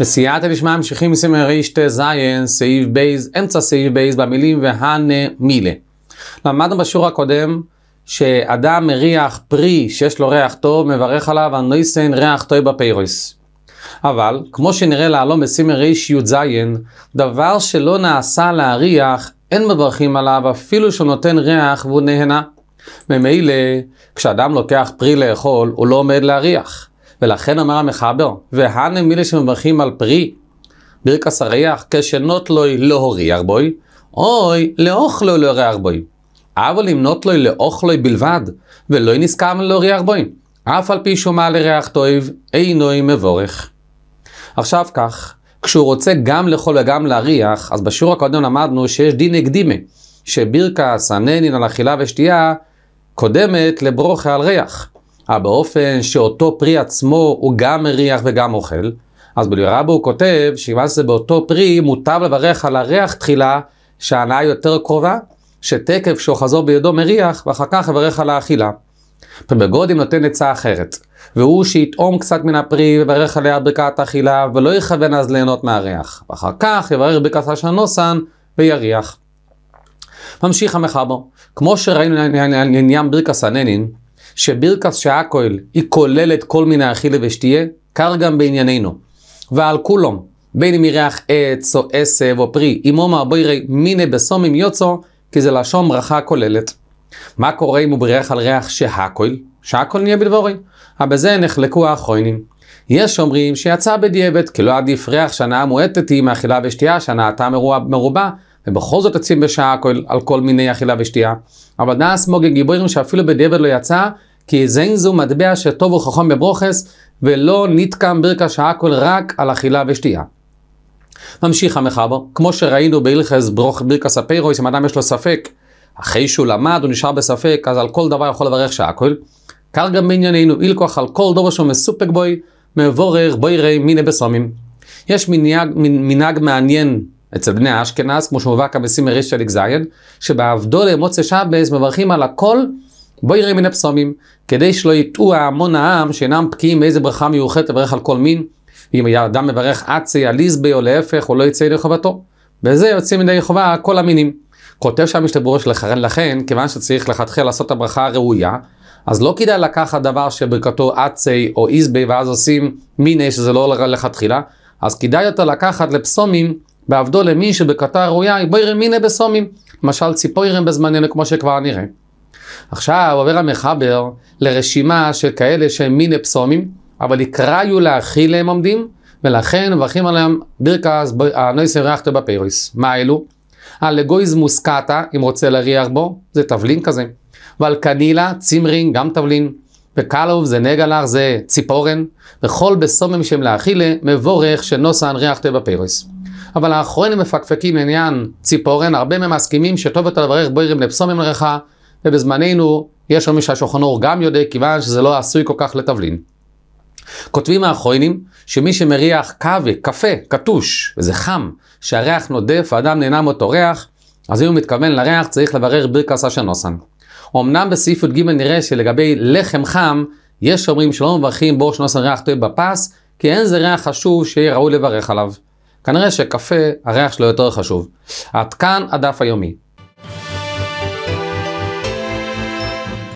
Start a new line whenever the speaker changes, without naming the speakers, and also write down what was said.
בסייעתא דשמיא ממשיכים מסמר רש"ט סעיף בייז, אמצע סעיף בייז במילים והנה מילה. למדנו בשיעור הקודם שאדם מריח פרי שיש לו ריח טוב, מברך עליו הנויסן ריח טוב בפירוס. אבל, כמו שנראה להלום בסימר רי"ז, דבר שלא נעשה להריח, אין מברכים עליו אפילו שהוא נותן ריח והוא נהנה. ממילא, כשאדם לוקח פרי לאכול, הוא לא עומד להריח. ולכן אומר המחבר, והנה מילי שמברכים על פרי, ברכס הריח, כשנות לוי לא הריח בוי, אוי, לאוכלו לא הריח בוי. אבל אם נות לוי לאוכלוי בלבד, ולא נזכם לא הריח בוי. אף על פי שומה לריח טויב, אינוי מבורך. עכשיו כך, כשהוא רוצה גם לאכול וגם להריח, אז בשיעור הקודם למדנו שיש דין הקדימה, שבירקס, הננין על אכילה ושתייה, קודמת לברוכה על ריח. אה, באופן שאותו פרי עצמו הוא גם מריח וגם אוכל. אז בלירבו הוא כותב שכיוון שזה באותו פרי, מוטב לברך על הריח תחילה, שההנאה יותר קרובה, שתקף שהוא חזור בידו מריח, ואחר כך יברך על האכילה. פרמגודים נותן עצה אחרת, והוא שיטעום קצת מן הפרי ויברך עליה ברכת אכילה, ולא יכוון אז ליהנות מהריח, ואחר כך יברך ברכתה של נוסן ויריח. ממשיך המחבר, כמו שראינו לעניין ברכת הננין, שבירכס שהכהל היא כוללת כל מיני אכילה ושתייה, כך גם בענייננו. ועל כולם, בין אם ירח עץ או עשב או פרי, אם עומר בירי מיני בסומים יוצו, כי זה לשון ברכה כוללת. מה קורה אם הוא בירך על ריח שהכהל? שהכהל נהיה בדבורים. הבזה נחלקו האחרונים. יש שאומרים שיצא בדיעבד, כי לא עדיף ריח שנה מועטת היא מאכילה ושתייה, שנה עתה מרובה, ובכל זאת עצים בשעה על כל מיני אכילה ושתייה. אבל נעס מוגי גיבורים שאפילו בדיעבד לא יצא, כי זין זו מטבע שטוב וחכם בברוכס, ולא נתקם ברכה שעה כל רק על אכילה ושתייה. ממשיך המחבר, כמו שראינו בהלכס ברוך ברכס הפירויס, אם אדם יש לו ספק, אחרי שהוא למד, הוא נשאר בספק, אז על כל דבר יכול לברך שעה כל. כך גם בענייננו, אילכוח על כל דבר שהוא מסופק בוי, מבורך ראי מיני בסומים. יש מנהג מעניין אצל בני אשכנז, כמו שמובא כאן בסימר ריש של זין, שבעבדו למוצא שבס מברכים על הכל בוירי מן הפסומים, כדי שלא יטעו המון העם שאינם בקיאים מאיזה ברכה מיוחדת לברך על כל מין, אם היה אדם מברך עצי, עליזבי או להפך, הוא לא יצא ידי חובתו. בזה יוצאים מדי חובה כל המינים. כותב שם משתברש לכן, כיוון שצריך לכתחיל לעשות את הברכה הראויה, אז לא כדאי לקחת דבר שברכתו אצי או איזבי ואז עושים מיני שזה לא לכתחילה, אז כדאי יותר לקחת לפסומים בעבדו למי שבקטר ראויה, בוירם מיניה בסומים. למשל ציפוירם בזמננו, כמו שכבר נראה. עכשיו עובר המחבר לרשימה של כאלה שהם מיניה בסומים, אבל יקראיו להכיל הם עומדים, ולכן מברכים עליהם ברכס הנויסר אה, רכתו בפיירויס. מה אלו? הלגויז אה, מוסקטה, אם רוצה להריח בו, זה תבלין כזה. ועל קנילה, צימרין, גם תבלין. וקלוב זה נגלח, זה ציפורן. וכל בסומם שם להאכילה, מבורך שנוסן ריח טבע בפירוס. אבל האחרונים מפקפקים עניין ציפורן, הרבה מהם מסכימים שטוב יותר לברך בוירים לפסומים לריחה, ובזמננו יש מי שהשולחן אור גם יודע, כיוון שזה לא עשוי כל כך לתבלין. כותבים האחרונים שמי שמריח קווה, קפה, קטוש, וזה חם, שהריח נודף האדם נהנה מאותו ריח, אז אם הוא מתכוון לריח צריך לברר ברכס של נוסן. אמנם בסעיף י"ג נראה שלגבי לחם חם, יש שאומרים שלא מברכים בור שנוסן ריח טועה בפס, כי אין זה ריח חשוב שיהיה ראוי לברך עליו. כנראה שקפה, הריח שלו יותר חשוב. עד כאן הדף היומי.